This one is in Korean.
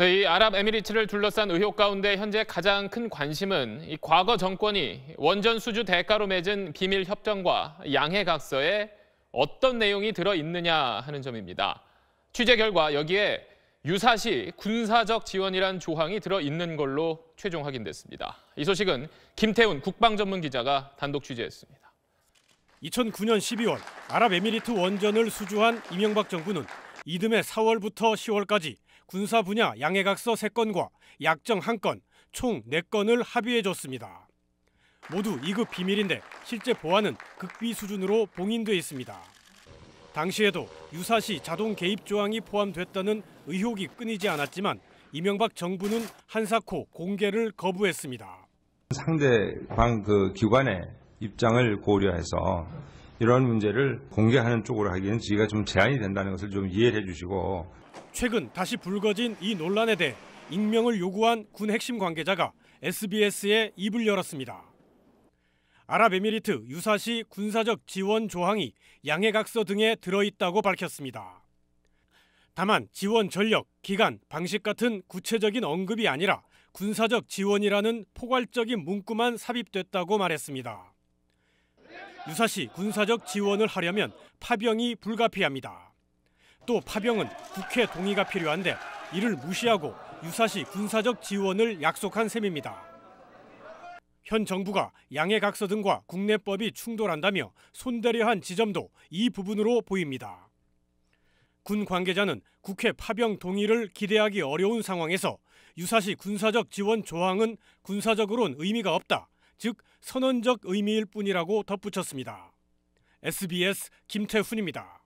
네, 이 아랍에미리트를 둘러싼 의혹 가운데 현재 가장 큰 관심은 이 과거 정권이 원전 수주 대가로 맺은 비밀 협정과 양해각서에 어떤 내용이 들어 있느냐 하는 점입니다. 취재 결과 여기에 유사시 군사적 지원이란 조항이 들어 있는 걸로 최종 확인됐습니다. 이 소식은 김태훈 국방전문기자가 단독 취재했습니다. 2009년 12월 아랍에미리트 원전을 수주한 이명박 정부는 이듬해 4월부터 10월까지 군사 분야 양해각서 3건과 약정 1건, 총 4건을 합의해줬습니다. 모두 2급 비밀인데 실제 보안은 극비 수준으로 봉인돼 있습니다. 당시에도 유사시 자동 개입 조항이 포함됐다는 의혹이 끊이지 않았지만 이명박 정부는 한사코 공개를 거부했습니다. 상대방 그 기관의 입장을 고려해서 이러한 문제를 공개하는 쪽으로 하기에는 지희가좀 제한이 된다는 것을 좀 이해해 주시고 최근 다시 불거진 이 논란에 대해 익명을 요구한 군 핵심 관계자가 SBS에 입을 열었습니다. 아랍에미리트 유사시 군사적 지원 조항이 양해각서 등에 들어있다고 밝혔습니다. 다만 지원 전력, 기간, 방식 같은 구체적인 언급이 아니라 군사적 지원이라는 포괄적인 문구만 삽입됐다고 말했습니다. 유사시 군사적 지원을 하려면 파병이 불가피합니다. 또 파병은 국회 동의가 필요한데 이를 무시하고 유사시 군사적 지원을 약속한 셈입니다. 현 정부가 양해각서 등과 국내법이 충돌한다며 손대려 한 지점도 이 부분으로 보입니다. 군 관계자는 국회 파병 동의를 기대하기 어려운 상황에서 유사시 군사적 지원 조항은 군사적으론 의미가 없다. 즉 선언적 의미일 뿐이라고 덧붙였습니다. SBS 김태훈입니다.